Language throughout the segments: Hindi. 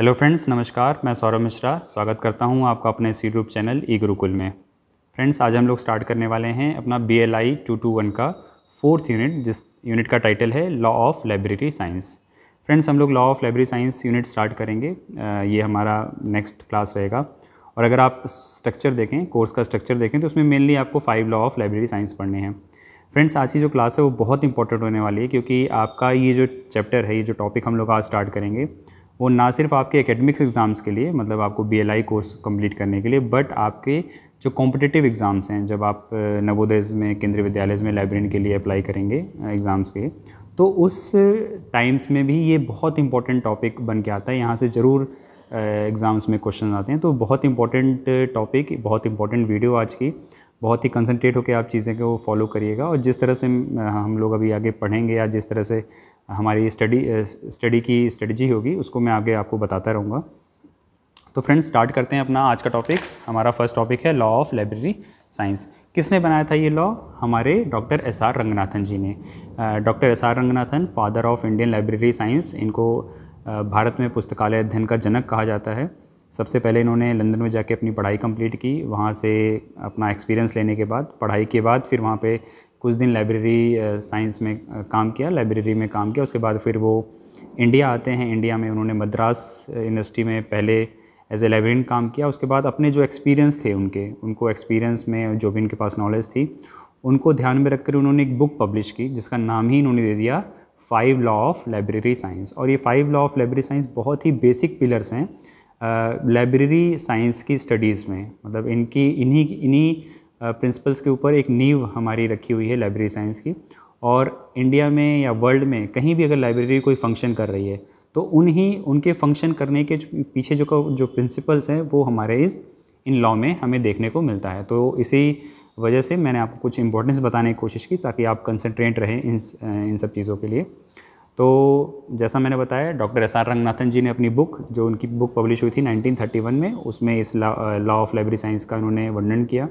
हेलो फ्रेंड्स नमस्कार मैं सौरभ मिश्रा स्वागत करता हूं आपका अपने C group channel E Gurukul में फ्रेंड्स आज हम लोग स्टार्ट करने वाले हैं अपना B L I two two one का फोर्थ यूनिट जिस यूनिट का टाइटल है law of library science friends हम लोग law of library science unit start करेंगे ये हमारा नेक्स्ट क्लास रहेगा और अगर आप स्ट्रक्चर देखें कोर्स का स्ट्रक्चर देखें तो उसमें मेनली आपको five law of library science पढ़ने हैं फ्रेंड्स आज की जो क्लास है वो बहुत इंपॉर्टेंट होने वाली है क्योंकि आपका ये जो चैप्टर है ये जो टॉपिक हम लोग आज स्टार्ट करेंगे वो ना सिर्फ आपके एकेडमिक्स एग्ज़ाम्स के लिए मतलब आपको बी कोर्स कंप्लीट करने के लिए बट आपके जो कॉम्पिटिटिव एग्ज़ाम्स हैं जब आप नवोदय में केंद्रीय विद्यालय में लाइब्रेरी के लिए अप्लाई करेंगे एग्ज़ाम्स के तो उस टाइम्स में भी ये बहुत इंपॉर्टेंट टॉपिक बन के आता है यहाँ से ज़रूर एग्ज़ाम्स में क्वेश्चन आते हैं तो बहुत इंपॉर्टेंट टॉपिक बहुत इंपॉर्टेंट वीडियो आज की बहुत ही कंसनट्रेट होकर आप चीज़ें को फॉलो करिएगा और जिस तरह से हम लोग अभी आगे पढ़ेंगे या जिस तरह से हमारी स्टडी स्टडी की स्ट्रेटजी होगी उसको मैं आगे आपको बताता रहूँगा तो फ्रेंड्स स्टार्ट करते हैं अपना आज का टॉपिक हमारा फर्स्ट टॉपिक है लॉ ऑफ लाइब्रेरी साइंस किसने बनाया था ये लॉ हमारे doctor S R Ranganathan ji ने doctor S R Ranganathan father of Indian library science इनको भारत में पुस्तकालय अध्ययन का जनक कहा जाता है सबसे पहले इन्होंने लंदन में जाके अपनी पढ़ाई कंप्लीट की वहाँ से अपना एक्सपीरियंस लेने के बाद पढ़ाई के बाद फिर वहाँ पे कुछ दिन लाइब्रेरी साइंस में काम किया लाइब्रेरी में काम किया उसके बाद फिर वो इंडिया आते हैं इंडिया में उन्होंने मद्रास यूनिवर्सिटी में पहले एज ए लाइब्रेरियन काम किया उसके बाद अपने जो एक्सपीरियंस थे उनके उनको एक्सपीरियंस में जो भी उनके पास नॉलेज थी उनको ध्यान में रखकर उन्होंने एक बुक पब्लिश की जिसका नाम ही इन्होंने दे दिया five law of library science और ये five law of library science बहुत ही बेसिक पिलर्स हैं लाइब्रेरी साइंस की स्टडीज़ में मतलब इनकी इन्हीं इन्हीं प्रिंसिपल्स के ऊपर एक नींव हमारी रखी हुई है लाइब्रेरी साइंस की और इंडिया में या वर्ल्ड में कहीं भी अगर लाइब्रेरी कोई फंक्शन कर रही है तो उन्हीं उनके फंक्शन करने के पीछे जो जो प्रिंसिपल्स हैं वो हमारे इस इन लॉ में हमें देखने को मिलता है तो इसी वजह से मैंने आपको कुछ इंपॉर्टेंस बताने की कोशिश की ताकि आप कंसनट्रेट रहें इन इन सब चीज़ों के लिए तो जैसा मैंने बताया doctor S R Ranganathan ji ने अपनी बुक जो उनकी बुक पब्लिश हुई थी 1931 में उसमें इस लॉ ऑफ लाइब्रेरी साइंस का उन्होंने वर्णन किया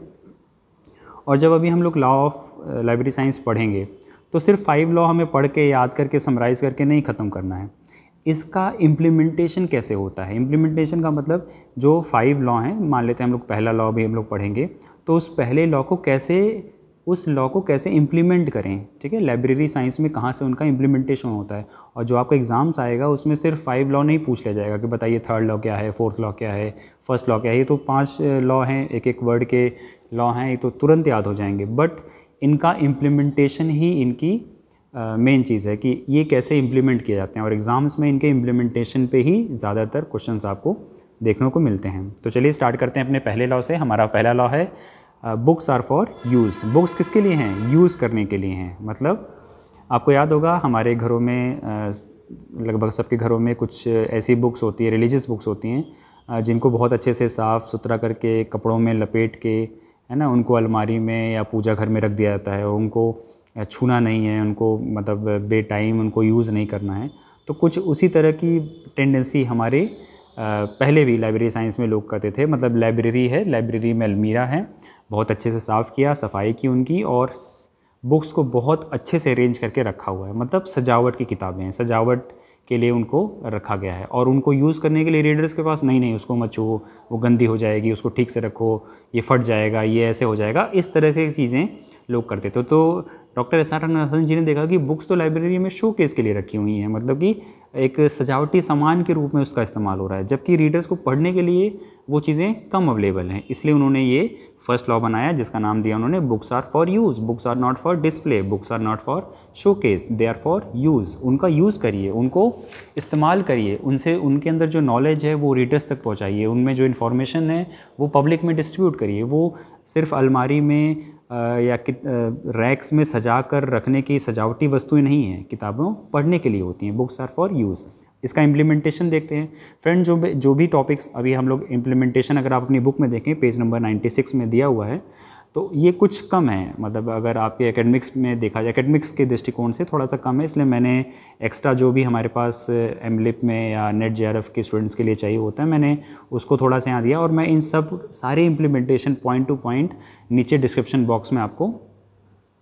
और जब अभी हम लोग लॉ ऑफ लाइब्रेरी साइंस पढ़ेंगे तो सिर्फ फाइव लॉ हमें पढ़ के याद करके समराइज़ करके नहीं ख़त्म करना है इसका इम्प्लीमेंटेशन कैसे होता है इम्प्लीमेंटेशन का मतलब जो फाइव लॉ हैं मान लेते हैं हम लोग पहला लॉ भी हम लोग पढ़ेंगे तो उस पहले लॉ को कैसे उस लॉ को कैसे इम्प्लीमेंट करें ठीक है लाइब्रेरी साइंस में कहाँ से उनका इम्प्लीमेंटेशन होता है और जो आपका एग्ज़ाम्स आएगा उसमें सिर्फ फाइव लॉ नहीं पूछ लिया जाएगा कि बताइए थर्ड लॉ क्या है फोर्थ लॉ क्या है फर्स्ट लॉ क्या है ये तो पाँच लॉ हैं एक एक वर्ड के लॉ हैं ये तो तुरंत याद हो जाएंगे बट इनका इम्प्लीमेंटेशन ही इनकी मेन uh, चीज़ है कि ये कैसे इम्प्लीमेंट किए जाते हैं और एग्ज़ाम्स में इनके इम्प्लीमेंटेशन पे ही ज़्यादातर क्वेश्चंस आपको देखने को मिलते हैं तो चलिए स्टार्ट करते हैं अपने पहले लॉ से हमारा पहला लॉ है books are for use books किसके लिए हैं यूज़ करने के लिए हैं मतलब आपको याद होगा हमारे घरों में लगभग सबके घरों में कुछ ऐसी बुक्स होती है रिलीजियस बुक्स होती हैं जिनको बहुत अच्छे से साफ़ सुथरा करके कपड़ों में लपेट के है ना उनको अलमारी में या पूजा घर में रख दिया जाता है उनको छूना नहीं है उनको मतलब बे टाइम उनको यूज़ नहीं करना है तो कुछ उसी तरह की टेंडेंसी हमारे पहले भी लाइब्रेरी साइंस में लोग करते थे मतलब लाइब्रेरी है लाइब्रेरी में अलमीरा है बहुत अच्छे से साफ़ किया सफाई की उनकी और बुक्स को बहुत अच्छे से अरेंज करके रखा हुआ है मतलब सजावट की किताबें हैं सजावट के लिए उनको रखा गया है और उनको यूज़ करने के लिए रीडर्स के पास नहीं नहीं उसको मत वो गंदी हो जाएगी उसको ठीक से रखो ये फट जाएगा ये ऐसे हो जाएगा इस तरह की चीज़ें लोग करते थे तो डॉक्टर एस आर जी ने देखा कि बुक्स तो लाइब्रेरी में शो केस के लिए रखी हुई हैं मतलब कि एक सजावटी सामान के रूप में उसका इस्तेमाल हो रहा है जबकि रीडर्स को पढ़ने के लिए वो चीज़ें कम अवेलेबल हैं इसलिए उन्होंने ये फर्स्ट लॉ बनाया जिसका नाम दिया उन्होंने books are for use books are not for display books are not for showcase they are for use उनका यूज़ करिए उनको इस्तेमाल करिए उनसे उनके अंदर जो नॉलेज है वो रीडर्स तक पहुँचाइए उनमें जो इन्फॉर्मेशन है वो पब्लिक में डिस्ट्रीब्यूट करिए वो सिर्फ अलमारी में या रैक्स में सजा कर रखने की सजावटी वस्तुएं नहीं हैं किताबों पढ़ने के लिए होती हैं बुक्स आर फॉर यूज़ इसका इम्प्लीमेंटेशन देखते हैं फ्रेंड जो भी जो भी टॉपिक्स अभी हम लोग इम्प्लीमेंटेशन अगर आप अपनी बुक में देखें पेज नंबर 96 में दिया हुआ है तो ये कुछ कम है मतलब अगर आपके एकेडमिक्स में देखा जाए एकेडमिक्स के दृष्टिकोण से थोड़ा सा कम है इसलिए मैंने एक्स्ट्रा जो भी हमारे पास एम uh, में या नेट जे के स्टूडेंट्स के लिए चाहिए होता है मैंने उसको थोड़ा सा यहाँ दिया और मैं इन सब सारे इम्प्लीमेंटेशन पॉइंट टू पॉइंट नीचे डिस्क्रिप्शन बॉक्स में आपको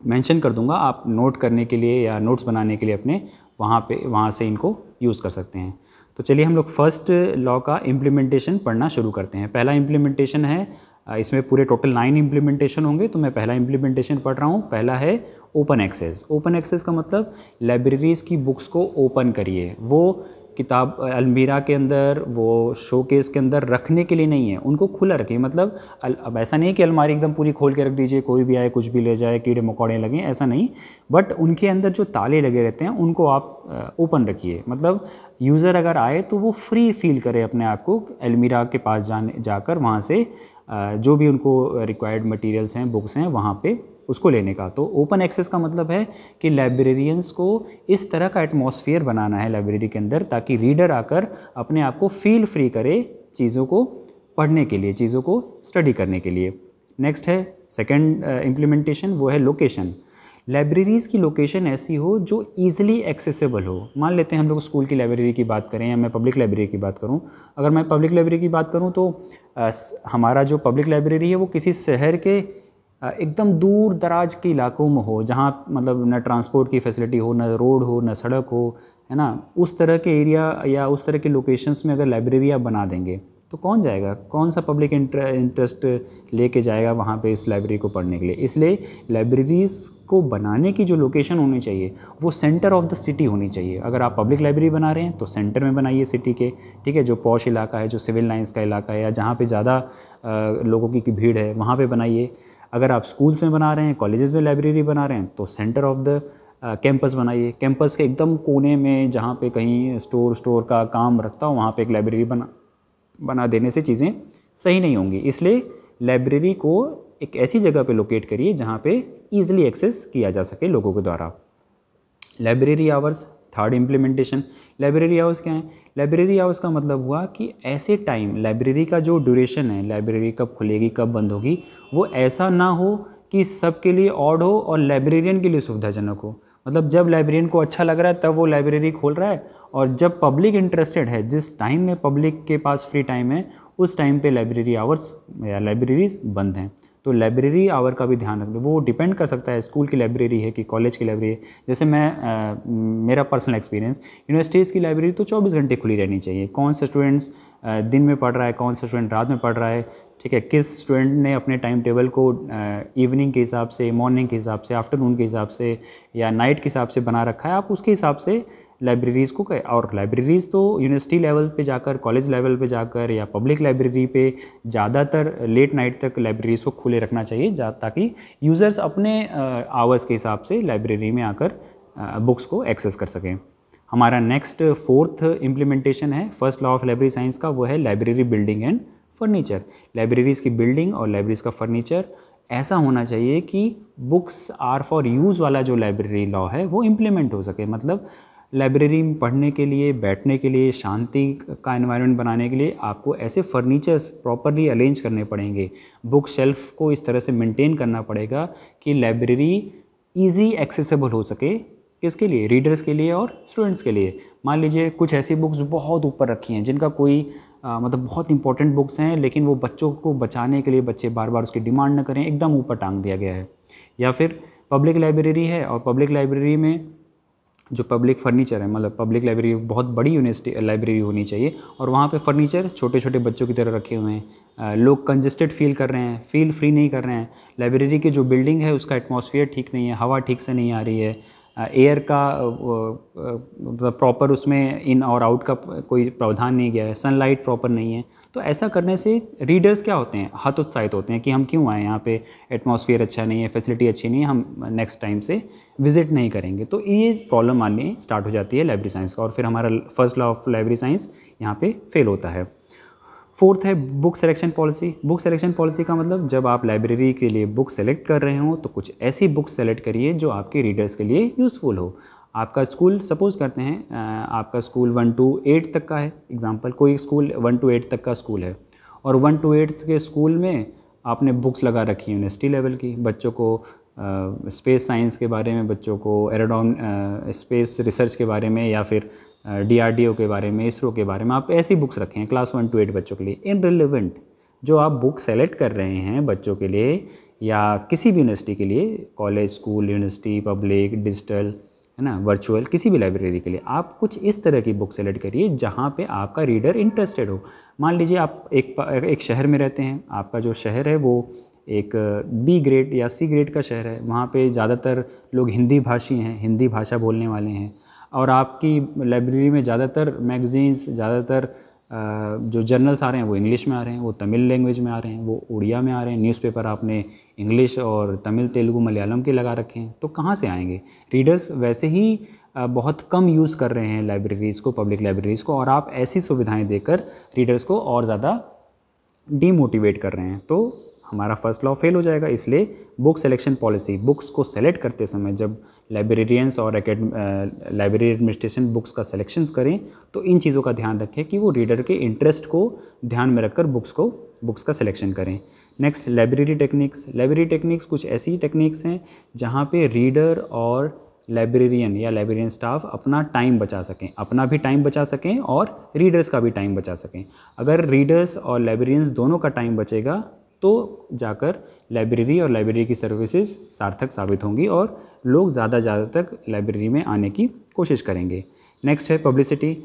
मेंशन कर दूंगा आप नोट करने के लिए या नोट्स बनाने के लिए अपने वहाँ पे वहाँ से इनको यूज़ कर सकते हैं तो चलिए हम लोग फर्स्ट लॉ का इम्प्लीमेंटेशन पढ़ना शुरू करते हैं पहला इम्प्लीमेंटेशन है इसमें पूरे टोटल नाइन इम्प्लीमेंटेशन होंगे तो मैं पहला इम्प्लीमेंटेशन पढ़ रहा हूँ पहला है ओपन एक्सेस ओपन एक्सेस का मतलब लाइब्रेरीज़ की बुक्स को ओपन करिए वो किताब अलमीरा के अंदर वो शोकेस के अंदर रखने के लिए नहीं है उनको खुला रखिए मतलब अब ऐसा नहीं है कि अलमारी एकदम पूरी खोल के रख दीजिए कोई भी आए कुछ भी ले जाए कीड़े मकोड़े लगें ऐसा नहीं बट उनके अंदर जो ताले लगे रहते हैं उनको आप ओपन रखिए मतलब यूज़र अगर आए तो वो फ्री फील करे अपने आप को अलमीरा के पास जाने जाकर वहाँ से जो भी उनको रिक्वायर्ड मटीरियल्स हैं बुक्स हैं वहाँ पर उसको लेने का तो ओपन एक्सेस का मतलब है कि लाइब्रेरियंस को इस तरह का एटमॉस्फेयर बनाना है लाइब्रेरी के अंदर ताकि रीडर आकर अपने आप को फील फ्री करे चीज़ों को पढ़ने के लिए चीज़ों को स्टडी करने के लिए नेक्स्ट है सेकेंड इम्प्लीमेंटेशन uh, वो है लोकेशन लाइब्रेरीज़ की लोकेशन ऐसी हो जो ईज़िली एक्सेसिबल हो मान लेते हैं हम लोग स्कूल की लाइब्रेरी की बात करें या मैं पब्लिक लाइब्रेरी की बात करूं अगर मैं पब्लिक लाइब्रेरी की बात करूं तो आ, uh, हमारा जो पब्लिक लाइब्रेरी है वो किसी शहर के एकदम दूर दराज के इलाकों में हो जहाँ मतलब न ट्रांसपोर्ट की फैसिलिटी हो न रोड हो न सड़क हो है ना उस तरह के एरिया या उस तरह के लोकेशंस में अगर लाइब्रेरी आप बना देंगे तो कौन जाएगा कौन सा पब्लिक इंटरेस्ट लेके जाएगा वहाँ पे इस लाइब्रेरी को पढ़ने के लिए इसलिए लाइब्रेरीज़ को बनाने की जो लोकेशन होनी चाहिए वो सेंटर ऑफ द सिटी होनी चाहिए अगर आप पब्लिक लाइब्रेरी बना रहे हैं तो सेंटर में बनाइए सिटी के ठीक है जो पौश इलाका है जो सिविल लाइन्स का इलाका है या जहाँ पर ज़्यादा लोगों की भीड़ है वहाँ पर बनाइए अगर आप स्कूल्स में बना रहे हैं कॉलेजेस में लाइब्रेरी बना रहे हैं तो सेंटर ऑफ द कैंपस बनाइए कैंपस के एकदम कोने में जहाँ पे कहीं स्टोर स्टोर का काम रखता हो वहाँ पे एक लाइब्रेरी बना बना देने से चीज़ें सही नहीं होंगी इसलिए लाइब्रेरी को एक ऐसी जगह पे लोकेट करिए जहाँ पे ईजिली एक्सेस किया जा सके लोगों के द्वारा library hours third implementation library hours क्या हैं लाइब्रेरी आवर्स का मतलब हुआ कि ऐसे टाइम लाइब्रेरी का जो ड्यूरेशन है लाइब्रेरी कब खुलेगी कब बंद होगी वो ऐसा ना हो कि सबके लिए ऑड हो और लाइब्रेरियन के लिए सुविधाजनक हो मतलब जब लाइब्रेरियन को अच्छा लग रहा है तब वो लाइब्रेरी खोल रहा है और जब पब्लिक इंटरेस्टेड है जिस टाइम में पब्लिक के पास फ्री टाइम है उस टाइम पे लाइब्रेरी आवर्स या लाइब्रेरीज बंद हैं तो लाइब्रेरी आवर का भी ध्यान रखना वो डिपेंड कर सकता है स्कूल की लाइब्रेरी है कि कॉलेज की लाइब्रेरी है जैसे मैं आ, मेरा पर्सनल एक्सपीरियंस यूनिवर्सिटीज़ की लाइब्रेरी तो चौबीस घंटे खुली रहनी चाहिए कौन से स्टूडेंट्स दिन में पढ़ रहा है कौन सा स्टूडेंट रात में पढ़ रहा है ठीक है किस स्टूडेंट ने अपने टाइम टेबल को इवनिंग के हिसाब से मॉर्निंग के हिसाब से आफ्टरनून के हिसाब से या नाइट के हिसाब से बना रखा है आप उसके हिसाब से लाइब्रेरीज़ को गए और लाइब्रेरीज़ तो यूनिवर्सिटी लेवल पे जाकर कॉलेज लेवल पे जाकर या पब्लिक लाइब्रेरी पे ज़्यादातर लेट नाइट तक लाइब्रेरीज़ को खुले रखना चाहिए ताकि यूज़र्स अपने आवर्स के हिसाब से लाइब्रेरी में आकर बुक्स को एक्सेस कर सकें हमारा नेक्स्ट फोर्थ इम्प्लीमेंटेशन है first law of library science का वो है library building and furniture libraries की बिल्डिंग और लाइब्रेरीज़ का फर्नीचर ऐसा होना चाहिए कि बुक्स आर फॉर यूज़ वाला जो लाइब्रेरी लॉ है वो इम्प्लीमेंट हो सके मतलब लाइब्रेरी में पढ़ने के लिए बैठने के लिए शांति का इन्वायरमेंट बनाने के लिए आपको ऐसे फर्नीचर्स प्रॉपरली अरेंज करने पड़ेंगे बुक शेल्फ को इस तरह से मेंटेन करना पड़ेगा कि लाइब्रेरी ईजी एक्सेसिबल हो सके किसके लिए रीडर्स के लिए और स्टूडेंट्स के लिए मान लीजिए कुछ ऐसी बुक्स बहुत ऊपर रखी हैं जिनका कोई आ, मतलब बहुत इंपॉर्टेंट बुक्स हैं लेकिन वो बच्चों को बचाने के लिए बच्चे बार बार उसकी डिमांड ना करें एकदम ऊपर टांग दिया गया है या फिर पब्लिक लाइब्रेरी है और पब्लिक लाइब्रेरी में जो पब्लिक फर्नीचर है मतलब पब्लिक लाइब्रेरी बहुत बड़ी यूनिवर्सिटी लाइब्रेरी होनी चाहिए और वहाँ पे फर्नीचर छोटे छोटे बच्चों की तरह रखे हुए हैं लोग कंजेस्टेड फील कर रहे हैं फील फ्री नहीं कर रहे हैं लाइब्रेरी की जो बिल्डिंग है उसका एटमॉस्फेयर ठीक नहीं है हवा ठीक से नहीं आ रही है एयर का प्रॉपर उसमें इन और आउट का कोई प्रावधान नहीं गया है सनलाइट प्रॉपर नहीं है तो ऐसा करने से रीडर्स क्या होते हैं हतोत्साहित होते हैं कि हम क्यों आए यहाँ पे एटमॉस्फेयर अच्छा नहीं है फैसिलिटी अच्छी नहीं है हम नेक्स्ट टाइम से विजिट नहीं करेंगे तो ये प्रॉब्लम आने स्टार्ट हो जाती है लाइब्रेरी साइंस का और फिर हमारा first law of library science यहाँ पर फेल होता है फोर्थ है book selection policy book selection policy का मतलब जब आप लाइब्रेरी के लिए बुक सेलेक्ट कर रहे हो तो कुछ ऐसी बुक सेलेक्ट करिए जो आपके रीडर्स के लिए यूज़फुल हो आपका स्कूल सपोज़ करते हैं आपका स्कूल वन टू एट तक का है एग्ज़ाम्पल कोई स्कूल वन टू एट तक का स्कूल है और वन टू एट के स्कूल में आपने बुक्स लगा रखी हैं यूनिवर्सिटी लेवल की बच्चों को स्पेस साइंस के बारे में बच्चों को एरोडोन स्पेस रिसर्च के बारे में या फिर डीआरडीओ के बारे में इसरो के बारे में आप ऐसी बुक्स रखें क्लास वन टू एट बच्चों के लिए इन रिलेवेंट जो आप बुक सेलेक्ट कर रहे हैं बच्चों के लिए या किसी भी यूनिवर्सिटी के लिए college school university public digital है ना वर्चुअल किसी भी लाइब्रेरी के लिए आप कुछ इस तरह की बुक सेलेक्ट करिए जहाँ पे आपका रीडर इंटरेस्टेड हो मान लीजिए आप एक एक शहर में रहते हैं आपका जो शहर है वो एक बी ग्रेड या सी ग्रेड का शहर है वहाँ पे ज़्यादातर लोग हिंदी भाषी हैं हिंदी भाषा बोलने वाले हैं और आपकी लाइब्रेरी में ज़्यादातर मैगज़ीन्स ज़्यादातर जो जर्नल्स आ रहे हैं वो इंग्लिश में आ रहे हैं वो तमिल लैंग्वेज में आ रहे हैं वो उड़िया में आ रहे हैं न्यूज़पेपर आपने इंग्लिश और तमिल तेलुगू मलयालम के लगा रखे हैं तो कहाँ से आएंगे रीडर्स वैसे ही बहुत कम यूज़ कर रहे हैं लाइब्रेरीज़ को पब्लिक लाइब्रेरीज़ को और आप ऐसी सुविधाएँ देकर रीडर्स को और ज़्यादा डीमोटिवेट कर रहे हैं तो हमारा फर्स्ट लॉ फेल हो जाएगा इसलिए बुक सिलेक्शन पॉलिसी बुक्स को सेलेक्ट करते समय जब लाइब्रेरियंस और लाइब्रेरी एडमिनिस्ट्रेशन बुक्स का सिलेक्शंस करें तो इन चीज़ों का ध्यान रखें कि वो रीडर के इंटरेस्ट को ध्यान में रखकर बुक्स को बुक्स का सिलेक्शन करें next library techniques library techniques कुछ ऐसी टेक्निक्स हैं जहाँ पर रीडर और लाइब्रेरियन या लाइब्रेरियन स्टाफ अपना टाइम बचा सकें अपना भी टाइम बचा सकें और रीडर्स का भी टाइम बचा सकें अगर रीडर्स और लाइब्रेरियंस दोनों का टाइम बचेगा तो जाकर लाइब्रेरी और लाइब्रेरी की सर्विसेज सार्थक साबित होंगी और लोग ज़्यादा ज़्यादा तक लाइब्रेरी में आने की कोशिश करेंगे नेक्स्ट है पब्लिसिटी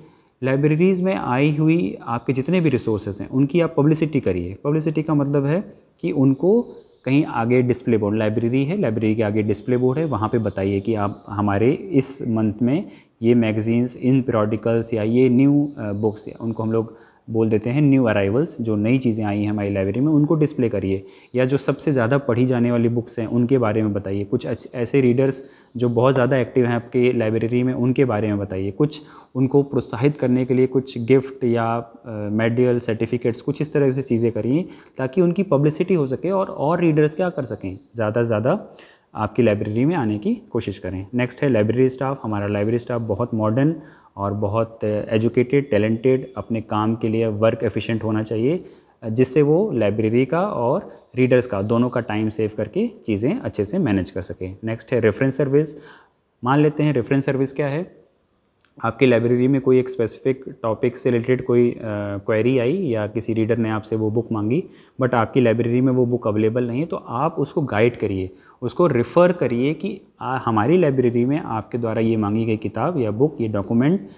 लाइब्रेरीज़ में आई हुई आपके जितने भी रिसोर्सेज हैं उनकी आप पब्लिसिटी करिए पब्लिसिटी का मतलब है कि उनको कहीं आगे डिस्प्ले बोर्ड लाइब्रेरी है लाइब्रेरी के आगे डिस्प्ले बोर्ड है वहाँ पे बताइए कि आप हमारे इस मंथ में ये मैगज़ीन्स इन पीरियडिकल्स या ये न्यू बुक्स उनको हम लोग बोल देते हैं न्यू अराइवल्स जो नई चीज़ें आई हैं हमारी लाइब्रेरी में उनको डिस्प्ले करिए या जो सबसे ज़्यादा पढ़ी जाने वाली बुक्स हैं उनके बारे में बताइए कुछ ऐसे रीडर्स जो बहुत ज़्यादा एक्टिव हैं आपके लाइब्रेरी में उनके बारे में बताइए कुछ उनको प्रोत्साहित करने के लिए कुछ गिफ्ट या मेडल सर्टिफिकेट्स कुछ इस तरह से चीज़ें करिए ताकि उनकी पब्लिसिटी हो सके और और रीडर्स क्या कर सकें ज़्यादा से ज़्यादा आपकी लाइब्रेरी में आने की कोशिश करें नेक्स्ट है लाइब्रेरी स्टाफ हमारा लाइब्रेरी स्टाफ बहुत मॉडर्न और बहुत एजुकेटेड टैलेंटेड अपने काम के लिए वर्क एफिशिएंट होना चाहिए जिससे वो लाइब्रेरी का और रीडर्स का दोनों का टाइम सेव करके चीज़ें अच्छे से मैनेज कर सकें नेक्स्ट है रेफरेंस सर्विस मान लेते हैं रेफरेंस सर्विस क्या है आपकी लाइब्रेरी में कोई एक स्पेसिफिक टॉपिक से रिलेटेड कोई क्वेरी आई या किसी रीडर ने आपसे वो बुक मांगी बट आपकी लाइब्रेरी में वो बुक अवेलेबल नहीं है तो आप उसको गाइड करिए उसको रिफ़र करिए कि आ, हमारी लाइब्रेरी में आपके द्वारा ये मांगी गई किताब या बुक ये डॉक्यूमेंट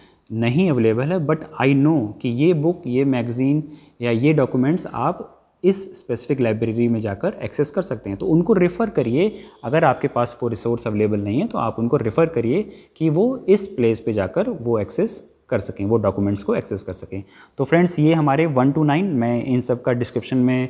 नहीं अवेलेबल है बट आई नो कि ये बुक ये मैगज़ीन या ये डॉक्यूमेंट्स आप इस स्पेसिफिक लाइब्रेरी में जाकर एक्सेस कर सकते हैं तो उनको रेफ़र करिए अगर आपके पास वो रिसोर्स अवेलेबल नहीं है तो आप उनको रेफ़र करिए कि वो इस प्लेस पे जाकर वो एक्सेस कर सकें वो डॉक्यूमेंट्स को एक्सेस कर सकें तो फ्रेंड्स ये हमारे वन टू नाइन मैं इन सब का डिस्क्रिप्शन में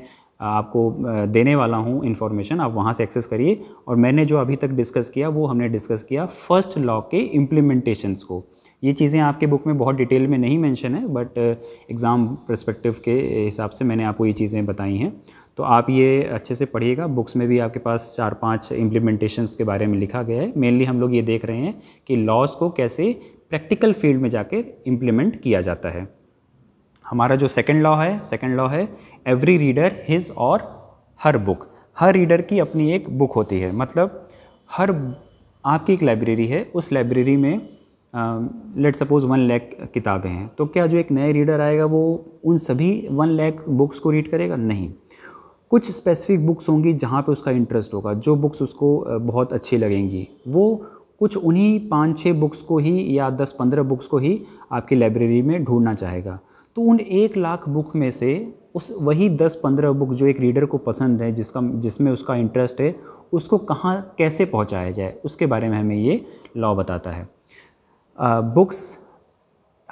आपको देने वाला हूँ इन्फॉर्मेशन आप वहाँ से एक्सेस करिए और मैंने जो अभी तक डिस्कस किया वो हमने डिस्कस किया फर्स्ट लॉ के इम्प्लीमेंटेशंस को ये चीज़ें आपके बुक में बहुत डिटेल में नहीं मेंशन है बट एग्ज़ाम परस्पेक्टिव के हिसाब से मैंने आपको ये चीज़ें बताई हैं तो आप ये अच्छे से पढ़िएगा बुक्स में भी आपके पास चार पांच इम्प्लीमेंटेशंस के बारे में लिखा गया है मेनली हम लोग ये देख रहे हैं कि लॉज को कैसे प्रैक्टिकल फील्ड में जाके इम्प्लीमेंट किया जाता है हमारा जो सेकेंड लॉ है सेकेंड लॉ है एवरी रीडर हिज और हर बुक हर रीडर की अपनी एक बुक होती है मतलब हर आपकी एक लाइब्रेरी है उस लाइब्रेरी में लेट सपोज़ वन लैख किताबें हैं तो क्या जो एक नए रीडर आएगा वो उन सभी वन लैख बुक्स को रीड करेगा नहीं कुछ स्पेसिफिक बुक्स होंगी जहाँ पे उसका इंटरेस्ट होगा जो बुक्स उसको uh, बहुत अच्छी लगेंगी वो कुछ उन्हीं पाँच छः बुक्स को ही या दस पंद्रह बुक्स को ही आपकी लाइब्रेरी में ढूंढना चाहेगा तो उन एक लाख बुक में से उस वही दस पंद्रह बुक जो एक रीडर को पसंद है जिसका जिसमें उसका इंटरेस्ट है उसको कहाँ कैसे पहुँचाया जाए उसके बारे में हमें ये लॉ बताता है बुक्स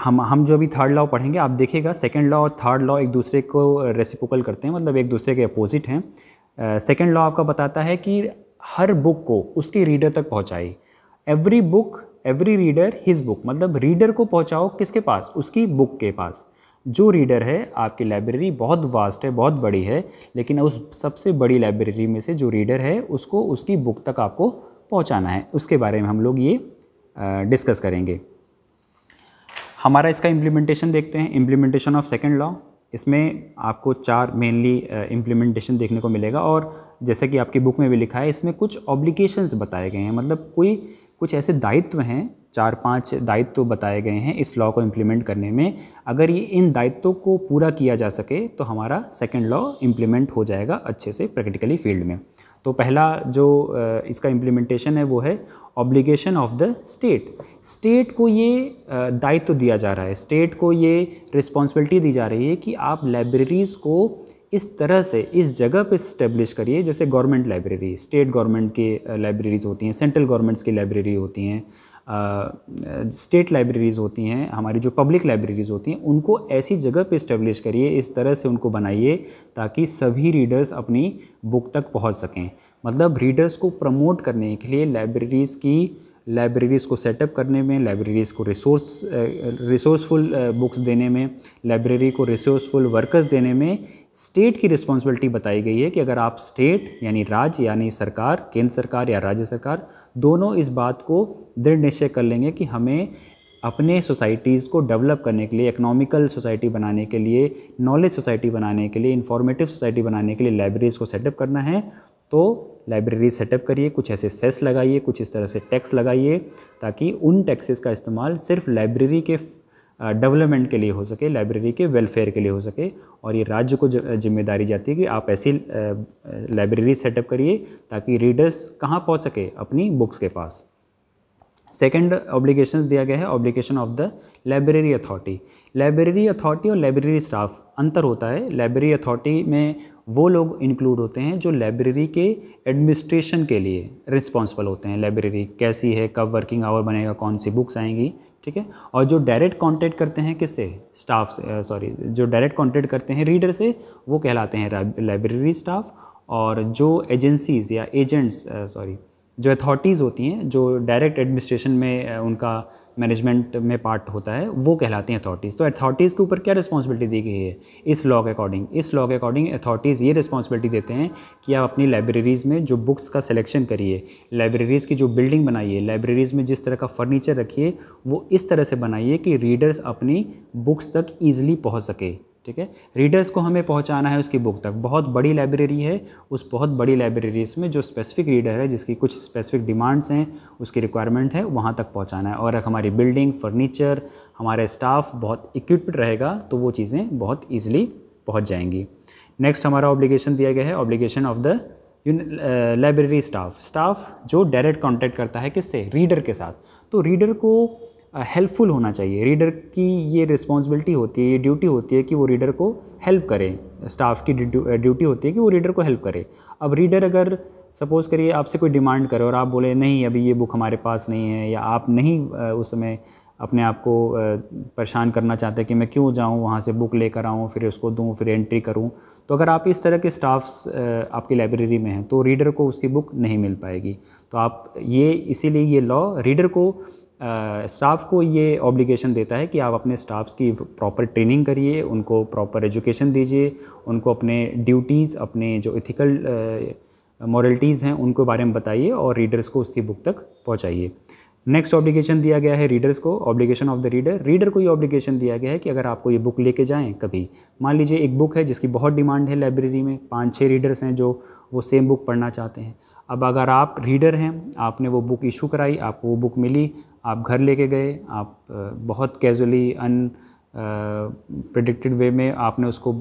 हम हम जो अभी थर्ड लॉ पढ़ेंगे आप देखिएगा सेकेंड लॉ और थर्ड लॉ एक दूसरे को रेसिपोकल करते हैं मतलब एक दूसरे के अपोजिट हैं सेकेंड लॉ आपका बताता है कि हर बुक को उसके रीडर तक पहुँचाई every book every reader his book मतलब रीडर को पहुँचाओ किसके पास उसकी बुक के पास जो रीडर है आपकी लाइब्रेरी बहुत वास्ट है बहुत बड़ी है लेकिन उस सबसे बड़ी लाइब्रेरी में से जो रीडर है उसको उसकी बुक तक आपको पहुँचाना है उसके बारे में हम लोग ये डिस्कस करेंगे हमारा इसका इम्प्लीमेंटेशन देखते हैं इम्प्लीमेंटेशन ऑफ सेकेंड लॉ इसमें आपको चार मेनली इम्प्लीमेंटेशन देखने को मिलेगा और जैसा कि आपकी बुक में भी लिखा है इसमें कुछ ऑब्लिकेशंस बताए गए हैं मतलब कोई कुछ ऐसे दायित्व हैं चार पांच दायित्व बताए गए हैं इस लॉ को इम्प्लीमेंट करने में अगर ये इन दायित्वों को पूरा किया जा सके तो हमारा सेकेंड लॉ इम्प्लीमेंट हो जाएगा अच्छे से प्रैक्टिकली फील्ड में तो पहला जो इसका इम्प्लीमेंटेशन है वो है obligation of the state state को ये दायित्व तो दिया जा रहा है स्टेट को ये रिस्पॉन्सिबिलिटी दी जा रही है कि आप लाइब्रेरीज़ को इस तरह से इस जगह पे इस्टेब्लिश करिए जैसे गवर्नमेंट लाइब्रेरी स्टेट गवर्नमेंट के लाइब्रेरीज़ होती हैं सेंट्रल गवर्नमेंट्स की लाइब्रेरी होती हैं स्टेट लाइब्रेरीज़ होती हैं हमारी जो पब्लिक लाइब्रेरीज़ होती हैं उनको ऐसी जगह पे इस्टेब्लिश करिए इस तरह से उनको बनाइए ताकि सभी रीडर्स अपनी बुक तक पहुंच सकें मतलब रीडर्स को प्रमोट करने के लिए लाइब्रेरीज़ की लाइब्रेरीज़ को सेटअप करने में लाइब्रेरीज़ को रिसोर्स रिसोर्सफुल बुक्स देने में लाइब्रेरी को रिसोर्सफुल वर्कर्स देने में स्टेट की रिस्पॉन्सिबिलिटी बताई गई है कि अगर आप स्टेट यानी राज्य यानी सरकार केंद्र सरकार या राज्य सरकार दोनों इस बात को दृढ़ निश्चय कर लेंगे कि हमें अपने सोसाइटीज़ को डेवलप करने के लिए इकोनॉमिकल सोसाइटी बनाने के लिए नॉलेज सोसाइटी बनाने के लिए इंफॉर्मेटिव सोसाइटी बनाने के लिए लाइब्रेरीज़ को सेटअप करना है तो लाइब्रेरी सेटअप करिए कुछ ऐसे सेस लगाइए कुछ इस तरह से टैक्स लगाइए ताकि उन टैक्सेस का इस्तेमाल सिर्फ लाइब्रेरी के डेवलपमेंट के लिए हो सके लाइब्रेरी के वेलफेयर के लिए हो सके और ये राज्य को जिम्मेदारी जाती है कि आप ऐसी लाइब्रेरी सेटअप करिए ताकि रीडर्स कहाँ पहुँच सके अपनी बुक्स के पास सेकेंड ऑब्लिगेशन दिया गया है obligation of the library authority library authority और लाइब्रेरी स्टाफ अंतर होता है लाइब्रेरी अथॉरिटी में वो लोग इंक्लूड होते हैं जो लाइब्रेरी के एडमिनिस्ट्रेशन के लिए रिस्पॉन्सिबल होते हैं लाइब्रेरी कैसी है कब वर्किंग आवर बनेगा कौन सी बुक्स आएंगी ठीक है और जो डायरेक्ट कांटेक्ट करते हैं किससे स्टाफ से सॉरी जो डायरेक्ट कांटेक्ट करते हैं रीडर से वो कहलाते हैं लाइब्रेरी स्टाफ और जो एजेंसीज़ या एजेंट्स सॉरी जो अथॉरिटीज़ होती हैं जो डायरेक्ट एडमिनिस्ट्रेशन में उनका मैनेजमेंट में पार्ट होता है वो कहलाते हैं अथॉरिटीज़ तो अथॉरिटीज़ के ऊपर क्या रिस्पॉन्सिबिलिटी दी गई है इस लॉ के अकॉर्डिंग इस लॉ के अकॉर्डिंग अथॉरिटीज़ ये रिस्पॉन्सिबिलिटी देते हैं कि आप अपनी लाइब्रेरीज़ में जो बुक्स का सिलेक्शन करिए लाइब्रेरीज़ की जो बिल्डिंग बनाइए लाइब्रेरीज़ में जिस तरह का फर्नीचर रखिए वो इस तरह से बनाइए कि रीडर्स अपनी बुक्स तक ईजिली पहुँच सके ठीक है रीडर्स को हमें पहुंचाना है उसकी बुक तक बहुत बड़ी लाइब्रेरी है उस बहुत बड़ी लाइब्रेरी में जो स्पेसिफिक रीडर है जिसकी कुछ स्पेसिफिक डिमांड्स हैं उसकी रिक्वायरमेंट है वहाँ तक पहुँचाना है और हमारी बिल्डिंग फर्नीचर हमारे स्टाफ बहुत इक्विप्ड रहेगा तो वो चीज़ें बहुत ईजिली पहुँच जाएंगी नेक्स्ट हमारा ऑब्लिगेशन दिया गया है obligation of the library staff staff जो डायरेक्ट कांटेक्ट करता है किससे रीडर के साथ तो रीडर को हेल्पफुल होना चाहिए रीडर की ये रिस्पॉन्सिबिलिटी होती है ये ड्यूटी होती है कि वो रीडर को हेल्प करे स्टाफ की ड्यूटी होती है कि वो रीडर को हेल्प करे अब रीडर अगर सपोज़ करिए आपसे कोई डिमांड करे और आप बोले नहीं अभी ये बुक हमारे पास नहीं है या आप नहीं उस समय अपने आप को परेशान करना चाहते कि मैं क्यों जाऊं वहाँ से बुक लेकर आऊँ फिर उसको दूँ फिर एंट्री करूं तो अगर आप इस तरह के स्टाफ्स आपकी लाइब्रेरी में हैं तो रीडर को उसकी बुक नहीं मिल पाएगी तो आप ये इसीलिए ये लॉ रीडर को स्टाफ को ये ऑब्लिगेशन देता है कि आप अपने स्टाफ्स की प्रॉपर ट्रेनिंग करिए उनको प्रॉपर एजुकेशन दीजिए उनको अपने ड्यूटीज़ अपने जो इथिकल मॉरलिटीज़ हैं उनके बारे में बताइए और रीडर्स को उसकी बुक तक पहुँचाइए नेक्स्ट ऑब्लिगेशन दिया गया है रीडर्स को obligation of the reader reader को ये ऑब्लिगेशन दिया गया है कि अगर आपको ये बुक लेके जाएं कभी मान लीजिए एक बुक है जिसकी बहुत डिमांड है लाइब्रेरी में पाँच छः रीडर्स हैं जो वो सेम बुक पढ़ना चाहते हैं अब अगर आप रीडर हैं आपने वो बुक इशू कराई आपको वो बुक मिली आप घर लेके गए आप बहुत कैजुअली अन प्रडिक्टेड वे में आपने उसको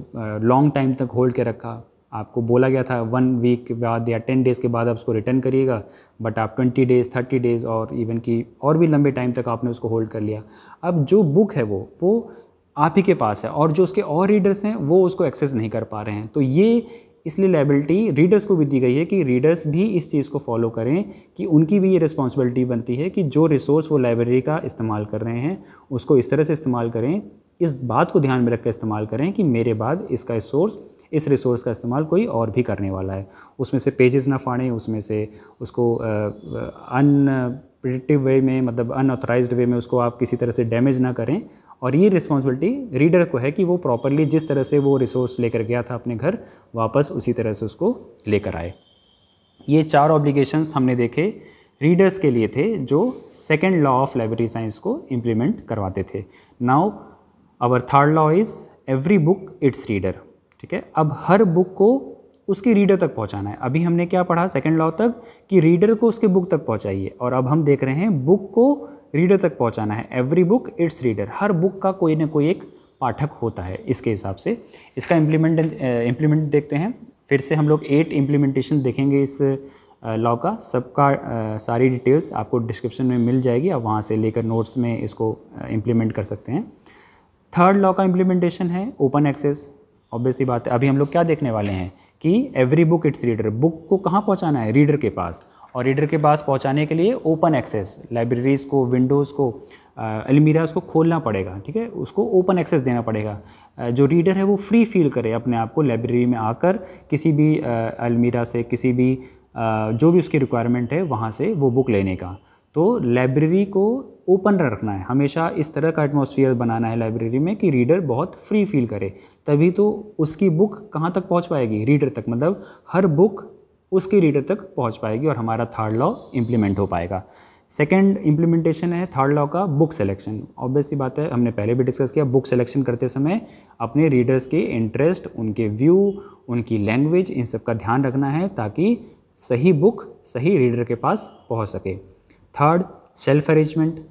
लॉन्ग टाइम तक होल्ड के रखा आपको बोला गया था वन वीक के बाद या टेन डेज़ के बाद आप उसको रिटर्न करिएगा बट आप ट्वेंटी डेज़ थर्टी डेज़ और इवन की और भी लंबे टाइम तक आपने उसको होल्ड कर लिया अब जो बुक है वो वो आप ही के पास है और जो उसके और रीडर्स हैं वो उसको एक्सेस नहीं कर पा रहे हैं तो ये इसलिए लाइबिलिटी रीडर्स को भी दी गई है कि रीडर्स भी इस चीज़ को फॉलो करें कि उनकी भी ये रिस्पॉन्सिबिलिटी बनती है कि जो रिसोर्स वो लाइब्रेरी का इस्तेमाल कर रहे हैं उसको इस तरह से इस्तेमाल करें इस बात को ध्यान में रख कर इस्तेमाल करें कि मेरे बाद इसका सोर्स इस रिसोर्स का इस्तेमाल कोई और भी करने वाला है उसमें से पेजेस ना फाड़ें उसमें से उसको अन प्रिडिक्टिव वे में मतलब अनऑथराइज वे में उसको आप किसी तरह से डैमेज ना करें और ये रिस्पॉन्सिबिलिटी रीडर को है कि वो प्रॉपरली जिस तरह से वो रिसोर्स लेकर गया था अपने घर वापस उसी तरह से उसको लेकर आए ये चार ऑब्लिगेशंस हमने देखे रीडर्स के लिए थे जो second law of library science को इम्प्लीमेंट करवाते थे now our third law is every book its reader ठीक है अब हर बुक को उसकी रीडर तक पहुंचाना है अभी हमने क्या पढ़ा सेकंड लॉ तक कि रीडर को उसके बुक तक पहुंचाइए और अब हम देख रहे हैं बुक को रीडर तक पहुंचाना है एवरी बुक इट्स रीडर हर बुक का कोई ना कोई एक पाठक होता है इसके हिसाब से इसका इम्प्लीमेंट इम्प्लीमेंट देखते हैं फिर से हम लोग एट इम्प्लीमेंटेशन देखेंगे इस लॉ का सबका सारी डिटेल्स आपको डिस्क्रिप्शन में मिल जाएगी आप वहाँ से लेकर नोट्स में इसको इम्प्लीमेंट कर सकते हैं थर्ड लॉ का इम्प्लीमेंटेशन है ओपन एक्सेस ऑब्वियसली बात है अभी हम लोग क्या देखने वाले हैं कि every book its reader book को कहाँ पहुँचाना है रीडर के पास और रीडर के पास पहुँचाने के लिए ओपन एक्सेस लाइब्रेरीज़ को विंडोज़ को अलमीराज को खोलना पड़ेगा ठीक है उसको ओपन एक्सेस देना पड़ेगा जो रीडर है वो फ्री फील करे अपने आप को लाइब्रेरी में आकर किसी भी अलमीरा से किसी भी जो भी उसकी रिक्वायरमेंट है वहाँ से वो बुक लेने का तो लाइब्रेरी को ओपन रखना है हमेशा इस तरह का एटमोसफियर बनाना है लाइब्रेरी में कि रीडर बहुत फ्री फील करे तभी तो उसकी बुक कहाँ तक पहुँच पाएगी रीडर तक मतलब हर बुक उसके रीडर तक पहुँच पाएगी और हमारा थर्ड लॉ इम्प्लीमेंट हो पाएगा सेकेंड इम्प्लीमेंटेशन है थर्ड लॉ का बुक सिलेक्शन ऑब्वियसली बात है हमने पहले भी डिस्कस किया बुक सिलेक्शन करते समय अपने रीडर्स के इंटरेस्ट उनके व्यू उनकी लैंग्वेज इन सब का ध्यान रखना है ताकि सही बुक सही रीडर के पास पहुंच सके थर्ड सेल्फ अरेंजमेंट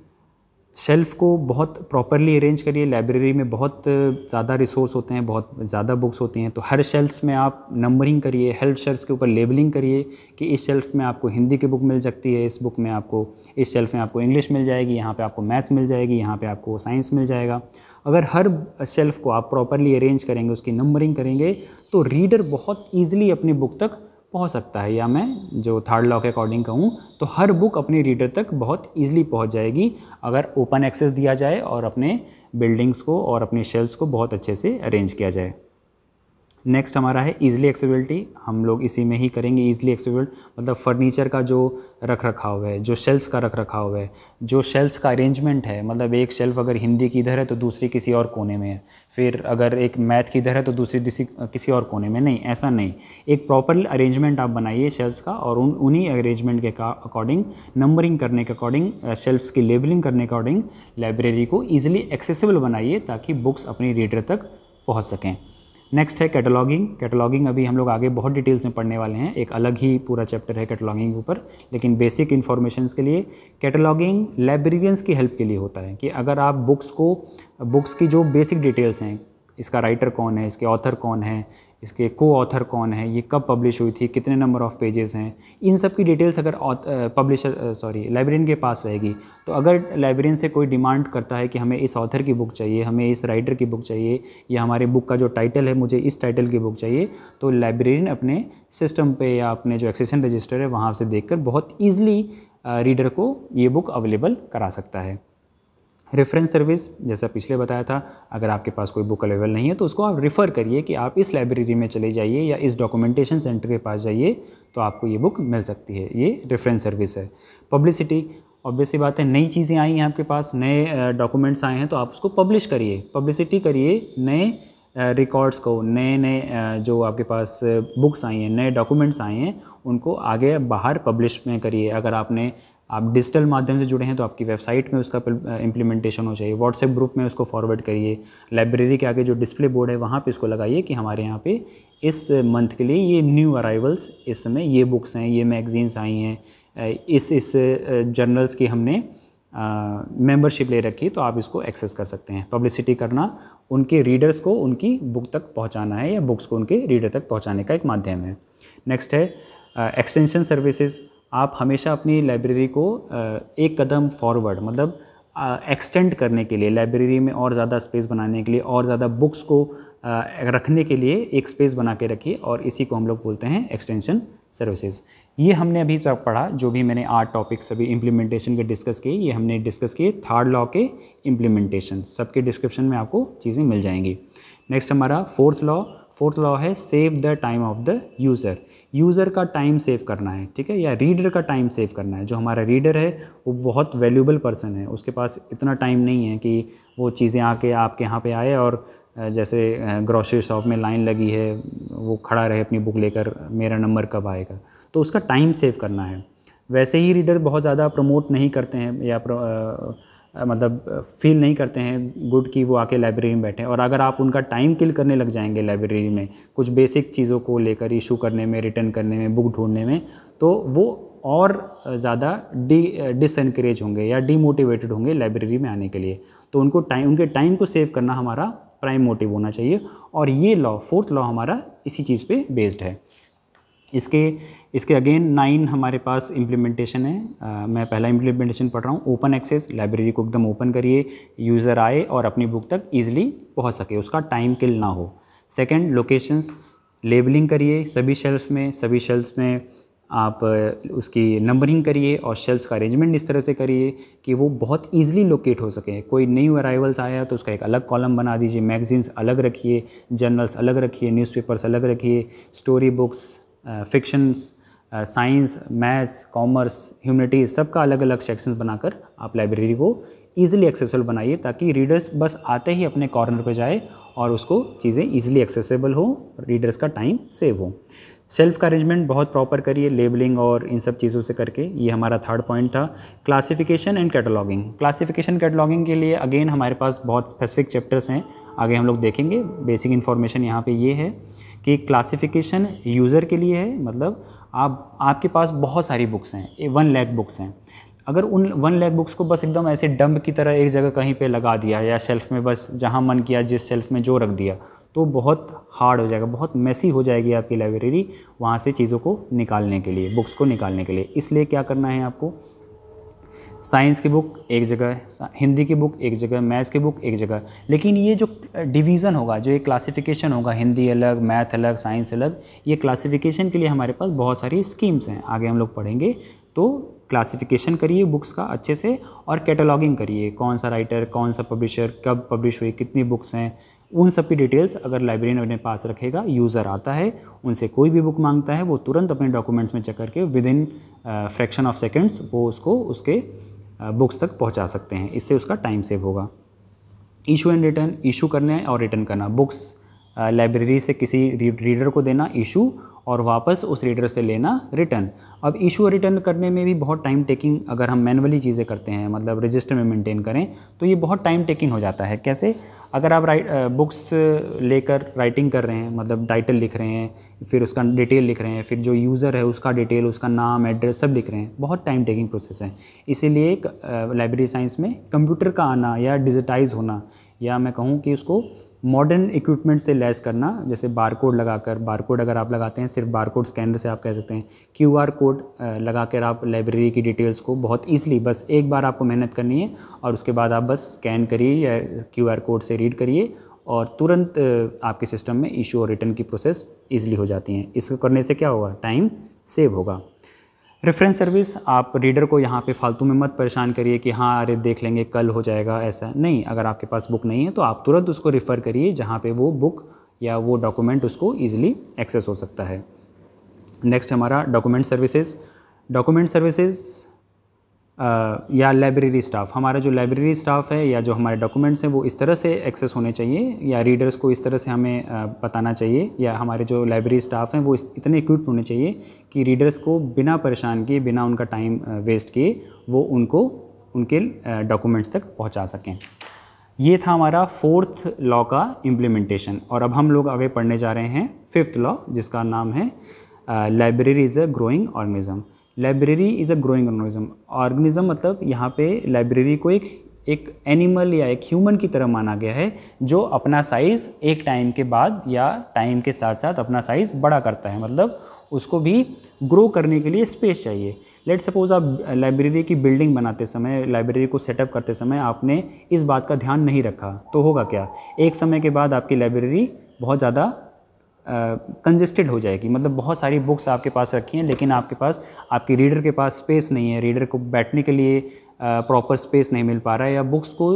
सेल्फ़ को बहुत प्रॉपरली अरेंज करिए लाइब्रेरी में बहुत uh, ज़्यादा रिसोर्स होते हैं बहुत ज़्यादा बुक्स होती हैं तो हर शेल्फ में आप नंबरिंग करिए हेल्थ शेल्फ के ऊपर लेबलिंग करिए कि इस शेल्फ में आपको हिंदी की बुक मिल सकती है इस बुक में आपको इस शेल्फ में आपको इंग्लिश मिल जाएगी यहाँ पे आपको मैथ्स मिल जाएगी यहाँ पर आपको साइंस मिल जाएगा अगर हर शेल्फ को आप प्रॉपरली अरेंज करेंगे उसकी नंबरिंग करेंगे तो रीडर बहुत ईजिली अपनी बुक तक पहुंच सकता है या मैं जो थर्ड लॉ के अकॉर्डिंग कहूँ तो हर बुक अपने रीडर तक बहुत ईजिली पहुंच जाएगी अगर ओपन एक्सेस दिया जाए और अपने बिल्डिंग्स को और अपने शेल्फ्स को बहुत अच्छे से अरेंज किया जाए नेक्स्ट हमारा है ईजिली एक्सेबिलिटी हम लोग इसी में ही करेंगे ईजिली एक्सेबल मतलब फर्नीचर का जो रख रखाव है जो शेल्स का रख रखाव है जो शेल्स का अरेंजमेंट है मतलब एक शेल्फ अगर हिंदी की इधर है तो दूसरी किसी और कोने में है फिर अगर एक मैथ की इधर है तो दूसरी किसी और कोने में नहीं ऐसा नहीं एक प्रॉपर अरेंजमेंट आप बनाइए शेल्फ़्स का और उन उन्हीं अरेंजमेंट के अकॉर्डिंग नंबरिंग करने के अकॉर्डिंग शेल्फ़्स की लेबलिंग करने के अकॉर्डिंग लाइब्रेरी को ईजिली एक्सेसिबल बनाइए ताकि बुक्स अपने रीडर तक पहुँच सकें नेक्स्ट है कैटलॉगिंग कैटलॉगिंग अभी हम लोग आगे बहुत डिटेल्स में पढ़ने वाले हैं एक अलग ही पूरा चैप्टर है कैटलॉगिंग ऊपर लेकिन बेसिक इन्फॉर्मेशन के लिए कैटलॉगिंग लाइब्रेरियंस की हेल्प के लिए होता है कि अगर आप बुक्स को बुक्स की जो बेसिक डिटेल्स हैं इसका राइटर कौन है इसके ऑथर कौन है इसके को ऑथर कौन है ये कब पब्लिश हुई थी कितने नंबर ऑफ़ पेजेस हैं इन सब की डिटेल्स अगर पब्लिशर सॉरी लाइब्रेरियन के पास रहेगी तो अगर लाइब्रेरियन से कोई डिमांड करता है कि हमें इस ऑथर की बुक चाहिए हमें इस राइटर की बुक चाहिए या हमारे बुक का जो टाइटल है मुझे इस टाइटल की बुक चाहिए तो लाइब्रेरियन अपने सिस्टम पर या अपने जो एक्सेशन रजिस्टर है वहाँ से देख बहुत ईजिली रीडर को ये बुक अवेलेबल करा सकता है रेफरेंस सर्विस जैसा पिछले बताया था अगर आपके पास कोई बुक अवेलेबल नहीं है तो उसको आप रिफ़र करिए कि आप इस लाइब्रेरी में चले जाइए या इस डॉक्यूमेंटेशन सेंटर के पास जाइए तो आपको ये बुक मिल सकती है ये रेफरेंस सर्विस है पब्लिसिटी ऑब्वियसली बात है नई चीज़ें आई हैं आपके पास नए डॉक्यूमेंट्स आए हैं तो आप उसको पब्लिश करिए पब्लिसिटी करिए नए रिकॉर्ड्स को नए नए जो आपके पास बुक्स आई हैं नए डॉक्यूमेंट्स आए हैं उनको आगे बाहर पब्लिश में करिए अगर आपने आप डिजिटल माध्यम से जुड़े हैं तो आपकी वेबसाइट में उसका इम्प्लीमेंटेशन हो चाहिए व्हाट्सएप ग्रुप में उसको फॉरवर्ड करिए लाइब्रेरी के आगे जो डिस्प्ले बोर्ड है वहाँ पे इसको लगाइए कि हमारे यहाँ पे इस मंथ के लिए ये न्यू अराइवल्स इस समय ये बुक्स हैं ये मैगजीन्स आई हैं इस इस जर्नल्स की हमने मेम्बरशिप ले रखी तो आप इसको एक्सेस कर सकते हैं पब्लिसिटी करना उनके रीडर्स को उनकी बुक तक पहुँचाना है या बुक्स को उनके रीडर तक पहुँचाने का एक माध्यम है नेक्स्ट है एक्सटेंशन सर्विसेज आप हमेशा अपनी लाइब्रेरी को एक कदम फॉरवर्ड मतलब एक्सटेंड करने के लिए लाइब्रेरी में और ज़्यादा स्पेस बनाने के लिए और ज़्यादा बुक्स को रखने के लिए एक स्पेस बना के रखिए और इसी को हम लोग बोलते हैं एक्सटेंशन सर्विसेज ये हमने अभी तक पढ़ा जो भी मैंने आठ टॉपिक्स अभी इम्प्लीमेंटेशन के डिस्कस किए ये हमने डिस्कस किए थर्ड लॉ के इम्प्लीमेंटेशन सबके डिस्क्रिप्शन में आपको चीज़ें मिल जाएंगी नेक्स्ट हमारा फोर्थ लॉ फोर्थ लॉ है save the time of the user user का टाइम सेव करना है ठीक है या रीडर का टाइम सेव करना है जो हमारा रीडर है वो बहुत वैल्यूबल पर्सन है उसके पास इतना टाइम नहीं है कि वो चीज़ें आके आपके यहाँ पे आए और जैसे ग्रॉसरी शॉप में लाइन लगी है वो खड़ा रहे अपनी बुक लेकर मेरा नंबर कब आएगा तो उसका टाइम सेव करना है वैसे ही रीडर बहुत ज़्यादा प्रमोट नहीं करते हैं या मतलब फील नहीं करते हैं गुड कि वो आके लाइब्रेरी में बैठे और अगर आप उनका टाइम किल करने लग जाएंगे लाइब्रेरी में कुछ बेसिक चीज़ों को लेकर इशू करने में रिटर्न करने में बुक ढूंढने में तो वो और ज़्यादा डी डिसनकरेज होंगे या डीमोटिवेटेड होंगे लाइब्रेरी में आने के लिए तो उनको टाइम उनके टाइम को सेव करना हमारा प्राइम मोटिव होना चाहिए और ये लॉ फोर्थ लॉ हमारा इसी चीज़ पर बेस्ड है इसके इसके अगेन नाइन हमारे पास इम्प्लीमेंटेशन है आ, मैं पहला इम्प्लीमेंटेशन पढ़ रहा हूँ ओपन एक्सेस लाइब्रेरी को एकदम ओपन करिए यूज़र आए और अपनी बुक तक ईजिली पहुँच सके उसका टाइम किल ना हो सेकेंड लोकेशंस लेबलिंग करिए सभी शेल्फ में सभी शेल्फ में आप उसकी नंबरिंग करिए और शेल्फ का अरेंजमेंट इस तरह से करिए कि वो बहुत ईजिली लोकेट हो सके कोई न्यू अराइवल्स आया तो उसका एक अलग कॉलम बना दीजिए मैगजीन्स अलग रखिए जर्नल्स अलग रखिए न्यूज़पेपर्स अलग रखिए story books fictions science maths commerce humanities सबका अलग अलग सेक्शंस बनाकर आप लाइब्रेरी को ईजिली एक्सेसिबल बनाइए ताकि रीडर्स बस आते ही अपने कॉर्नर पर जाए और उसको चीज़ें ईजिली एक्सेसिबल हो रीडर्स का टाइम सेव हो सेल्फ अरेंजमेंट बहुत प्रॉपर करिए लेबलिंग और इन सब चीज़ों से करके ये हमारा थर्ड पॉइंट था classification and cataloguing classification cataloguing के लिए अगेन हमारे पास बहुत स्पेसिफिक चैप्टर्स हैं आगे हम लोग देखेंगे बेसिक इन्फॉर्मेशन यहाँ पे ये है कि क्लासिफिकेशन यूज़र के लिए है मतलब आप आपके पास बहुत सारी बुक्स हैं वन लैख बुक्स हैं अगर उन वन लैक बुक्स को बस एकदम ऐसे डंब की तरह एक जगह कहीं पे लगा दिया या शेल्फ़ में बस जहाँ मन किया जिस शेल्फ़ में जो रख दिया तो बहुत हार्ड हो जाएगा बहुत मैसी हो जाएगी आपकी लाइब्रेरी वहाँ से चीज़ों को निकालने के लिए बुक्स को निकालने के लिए इसलिए क्या करना है आपको साइंस की बुक एक जगह हिंदी की बुक एक जगह मैथ्स की बुक एक जगह लेकिन ये जो डिवीज़न होगा जो ये क्लासिफिकेशन होगा हिंदी अलग मैथ अलग साइंस अलग ये क्लासिफिकेशन के लिए हमारे पास बहुत सारी स्कीम्स हैं आगे हम लोग पढ़ेंगे तो क्लासिफिकेशन करिए बुक्स का अच्छे से और कैटलॉगिंग करिए कौन सा राइटर कौन सा पब्लिशर कब पब्लिश हुई कितनी बुक्स हैं उन सब की डिटेल्स अगर लाइब्रेरियन अपने पास रखेगा यूज़र आता है उनसे कोई भी बुक मांगता है वो तुरंत अपने डॉक्यूमेंट्स में चेक करके within fraction of seconds वो उसको उसके बुक्स तक पहुंचा सकते हैं इससे उसका टाइम सेव होगा इशू एंड रिटर्न इशू करने और रिटर्न करना बुक्स लाइब्रेरी से किसी रीडर को देना इशू और वापस उस रीडर से लेना रिटर्न अब इशू और रिटर्न करने में भी बहुत टाइम टेकिंग अगर हम मैनुअली चीज़ें करते हैं मतलब रजिस्टर में मेंटेन करें तो ये बहुत टाइम टेकिंग हो जाता है कैसे अगर आप राइट बुक्स लेकर राइटिंग कर रहे हैं मतलब टाइटल लिख रहे हैं फिर उसका डिटेल लिख रहे हैं फिर जो यूज़र है उसका डिटेल उसका नाम एड्रेस सब लिख रहे हैं बहुत टाइम टेकिंग प्रोसेस है इसीलिए लाइब्रेरी साइंस में कंप्यूटर का आना या डिजिटाइज होना या मैं कहूँ कि उसको मॉडर्न इक्विपमेंट से लैस करना जैसे बारकोड लगाकर बारकोड अगर आप लगाते हैं सिर्फ बारकोड स्कैनर से आप कह सकते हैं क्यूआर कोड लगाकर आप लाइब्रेरी की डिटेल्स को बहुत ईजिली बस एक बार आपको मेहनत करनी है और उसके बाद आप बस स्कैन करिए या आर कोड से रीड करिए और तुरंत आपके सिस्टम में इशू और रिटर्न की प्रोसेस ईजिली हो जाती हैं इसको करने से क्या होगा टाइम सेव होगा रेफरेंस सर्विस आप रीडर को यहाँ पे फालतू में मत परेशान करिए कि हाँ अरे देख लेंगे कल हो जाएगा ऐसा नहीं अगर आपके पास बुक नहीं है तो आप तुरंत उसको रेफ़र करिए जहाँ पे वो बुक या वो डॉक्यूमेंट उसको ईजिली एक्सेस हो सकता है नेक्स्ट हमारा डॉक्यूमेंट सर्विसेज डॉक्यूमेंट सर्विसेज या लाइब्रेरी स्टाफ हमारा जो लाइब्रेरी स्टाफ है या जो हमारे डॉक्यूमेंट्स हैं वो इस तरह से एक्सेस होने चाहिए या रीडर्स को इस तरह से हमें बताना चाहिए या हमारे जो लाइब्रेरी स्टाफ हैं वो इतने इक्विप्ड होने चाहिए कि रीडर्स को बिना परेशान किए बिना उनका टाइम वेस्ट किए वो उनको उनके डॉक्यूमेंट्स तक पहुँचा सकें ये था हमारा फोर्थ लॉ का इम्प्लीमेंटेशन और अब हम लोग आगे पढ़ने जा रहे हैं फिफ्थ लॉ जिसका नाम है library is a growing organism library is a growing organism organism मतलब यहाँ पे लाइब्रेरी को एक एक एनिमल या एक ह्यूमन की तरह माना गया है जो अपना साइज़ एक टाइम के बाद या टाइम के साथ साथ अपना साइज़ बड़ा करता है मतलब उसको भी ग्रो करने के लिए स्पेस चाहिए लेट सपोज़ आप लाइब्रेरी की बिल्डिंग बनाते समय लाइब्रेरी को सेटअप करते समय आपने इस बात का ध्यान नहीं रखा तो होगा क्या एक समय के बाद आपकी लाइब्रेरी बहुत ज़्यादा कंजेस्टेड हो जाएगी मतलब बहुत सारी बुक्स आपके पास रखी हैं लेकिन आपके पास आपके रीडर के पास स्पेस नहीं है रीडर को बैठने के लिए प्रॉपर स्पेस नहीं मिल पा रहा है या बुक्स को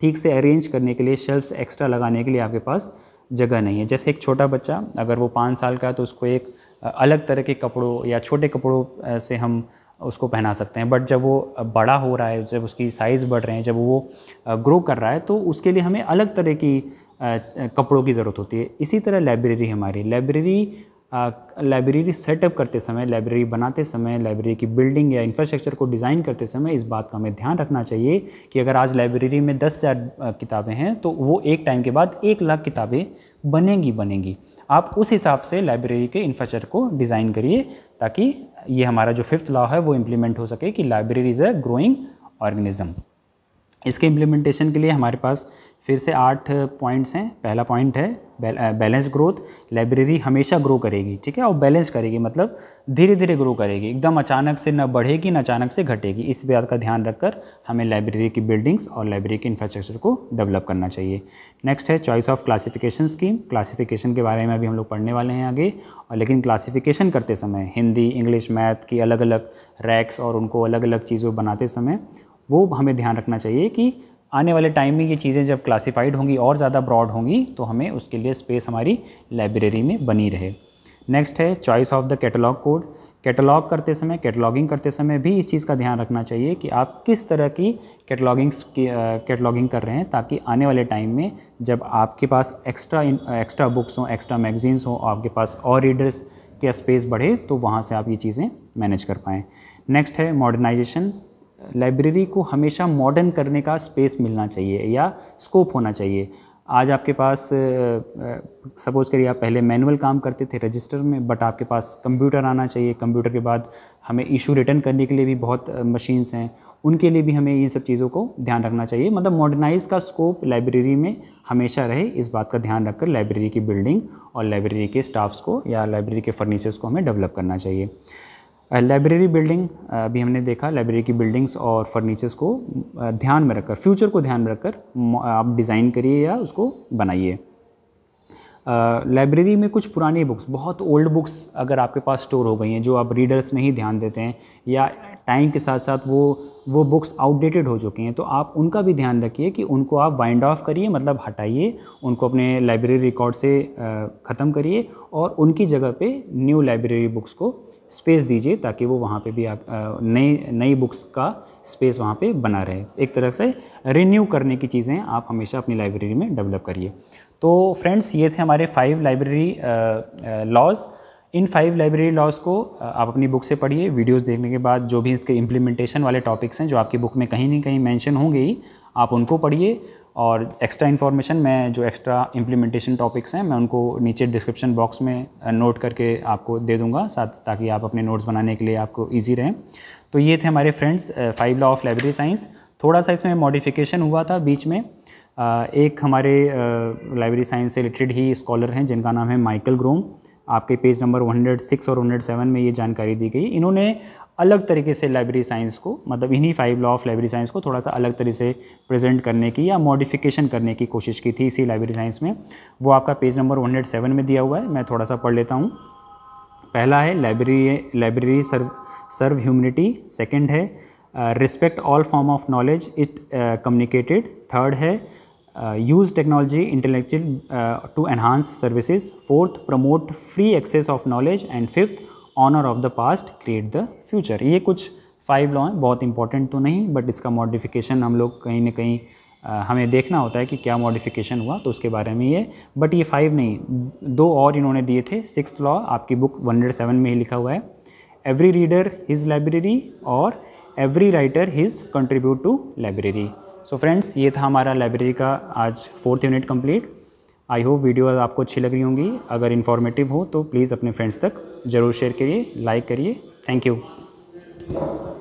ठीक से अरेंज करने के लिए शेल्फ्स एक्स्ट्रा लगाने के लिए आपके पास जगह नहीं है जैसे एक छोटा बच्चा अगर वो पाँच साल का है तो उसको एक अलग तरह के कपड़ों या छोटे कपड़ों से हम उसको पहना सकते हैं बट जब वो बड़ा हो रहा है जब उसकी साइज़ बढ़ रहे हैं जब वो ग्रो कर रहा है तो उसके लिए हमें अलग तरह की कपड़ों की ज़रूरत होती है इसी तरह लाइब्रेरी हमारी लाइब्रेरी लाइब्रेरी सेटअप करते समय लाइब्रेरी बनाते समय लाइब्रेरी की बिल्डिंग या इंफ्रास्ट्रक्चर को डिज़ाइन करते समय इस बात का हमें ध्यान रखना चाहिए कि अगर आज लाइब्रेरी में दस हज़ार किताबें हैं तो वो एक टाइम के बाद एक लाख किताबें बनेंगी बनेंगी आप उस हिसाब से लाइब्रेरी के इंफ्रास्ट्रक्चर को डिज़ाइन करिए ताकि ये हमारा जो फिफ्थ लॉ है वो इम्प्लीमेंट हो सके कि library is a growing organism इसके इम्प्लीमेंटेशन के लिए हमारे पास फिर से आठ पॉइंट्स हैं पहला पॉइंट है बैलेंस ग्रोथ लाइब्रेरी हमेशा ग्रो करेगी ठीक है और बैलेंस करेगी मतलब धीरे धीरे ग्रो करेगी एकदम अचानक से न बढ़ेगी न अचानक से घटेगी इस बात का ध्यान रखकर हमें लाइब्रेरी की बिल्डिंग्स और लाइब्रेरी के इंफ्रास्ट्रक्चर को डेवलप करना चाहिए नेक्स्ट है choice of classification scheme classification के बारे में अभी हम लोग पढ़ने वाले हैं आगे और लेकिन क्लासीफिकेशन करते समय हिंदी इंग्लिश मैथ की अलग अलग रैक्स और उनको अलग अलग चीज़ों बनाते समय वो हमें ध्यान रखना चाहिए कि आने वाले टाइम में ये चीज़ें जब क्लासिफाइड होंगी और ज़्यादा ब्रॉड होंगी तो हमें उसके लिए स्पेस हमारी लाइब्रेरी में बनी रहे नेक्स्ट है choice of the catalogue code catalogue करते समय कैटलॉगिंग करते समय भी इस चीज़ का ध्यान रखना चाहिए कि आप किस तरह की कैटलॉगिंग की कैटलॉगिंग कर रहे हैं ताकि आने वाले टाइम में जब आपके पास एक्स्ट्रा एक्स्ट्रा बुक्स हों एक्स्ट्रा मैगजीन्स हों आपके पास और रीडर्स के स्पेस बढ़े तो वहाँ से आप ये चीज़ें मैनेज कर पाएँ नेक्स्ट है मॉडर्नाइजेशन लाइब्रेरी को हमेशा मॉडर्न करने का स्पेस मिलना चाहिए या स्कोप होना चाहिए आज आपके पास सपोज़ करिए आप पहले मैनुअल काम करते थे रजिस्टर में बट आपके पास कंप्यूटर आना चाहिए कंप्यूटर के बाद हमें इशू रिटर्न करने के लिए भी बहुत मशीन्स हैं उनके लिए भी हमें ये सब चीज़ों को ध्यान रखना चाहिए मतलब मॉडर्नाइज का स्कोप लाइब्रेरी में हमेशा रहे इस बात का ध्यान रखकर लाइब्रेरी की बिल्डिंग और लाइब्रेरी के स्टाफ्स को या लाइब्रेरी के फर्नीचर्स को हमें डेवलप करना चाहिए लाइब्रेरी बिल्डिंग भी हमने देखा लाइब्रेरी की बिल्डिंग्स और फर्नीचर्स को ध्यान में रखकर फ्यूचर को ध्यान में रखकर आप डिज़ाइन करिए या उसको बनाइए लाइब्रेरी में कुछ पुरानी बुक्स बहुत ओल्ड बुक्स अगर आपके पास स्टोर हो गई हैं जो आप रीडर्स में ही ध्यान देते हैं या टाइम के साथ साथ वो वो बुक्स आउटडेटेड हो चुकी हैं तो आप उनका भी ध्यान रखिए कि उनको आप वाइंड ऑफ करिए मतलब हटाइए उनको अपने लाइब्रेरी रिकॉर्ड से ख़त्म करिए और उनकी जगह पे न्यू लाइब्रेरी बुक्स को स्पेस दीजिए ताकि वो वहाँ पे भी आप नई नई बुक्स का स्पेस वहाँ पे बना रहे एक तरह से रिन्यू करने की चीज़ें आप हमेशा अपनी लाइब्रेरी में डेवलप करिए तो फ्रेंड्स ये थे हमारे फाइव लाइब्रेरी लॉज़ इन फाइव लाइब्रेरी लॉज को आप अपनी बुक से पढ़िए वीडियोस देखने के बाद जो भी इसके इम्प्लीमेंटेशन वाले टॉपिक्स हैं जो आपकी बुक में कहीं ना कहीं मेंशन होंगे ही आप उनको पढ़िए और एक्स्ट्रा इन्फॉर्मेशन मैं जो एक्स्ट्रा इम्प्लीमेंटेशन टॉपिक्स हैं मैं उनको नीचे डिस्क्रिप्शन बॉक्स में नोट करके आपको दे दूंगा साथ ताकि आप अपने नोट्स बनाने के लिए आपको ईजी रहें तो ये थे हमारे friends five law of library science थोड़ा सा इसमें मॉडिफिकेशन हुआ था बीच में एक हमारे लाइब्रेरी साइंस से रिलेटेड ही स्कॉलर हैं जिनका नाम है माइकल ग्रोम आपके पेज नंबर 106 और 107 में ये जानकारी दी गई इन्होंने अलग तरीके से लाइब्रेरी साइंस को मतलब इन्हीं five law of library science को थोड़ा सा अलग तरीके से प्रेजेंट करने की या मॉडिफिकेशन करने की कोशिश की थी इसी लाइब्रेरी साइंस में वो आपका पेज नंबर 107 में दिया हुआ है मैं थोड़ा सा पढ़ लेता हूँ पहला है library library serve serve humanity second है respect all form of knowledge it communicated third है use uh, use technology intellectual uh, to enhance services fourth promote free access of knowledge and fifth honor of the past create the future ये कुछ फाइव लॉ हैं बहुत इंपॉर्टेंट तो नहीं बट इसका मॉडिफिकेशन हम लोग कहीं ना कहीं आ, uh, हमें देखना होता है कि क्या मॉडिफिकेशन हुआ तो उसके बारे में ये बट ये फाइव नहीं दो और इन्होंने दिए थे सिक्स लॉ आपकी बुक 107 में ही लिखा हुआ है एवरी रीडर हिज लाइब्रेरी और every writer his contribute to library so friends ये था हमारा लाइब्रेरी का आज fourth unit complete I hope video आपको अच्छी लग रही होंगी अगर इन्फॉर्मेटिव हो तो प्लीज़ अपने फ्रेंड्स तक ज़रूर शेयर करिए लाइक करिए थैंक यू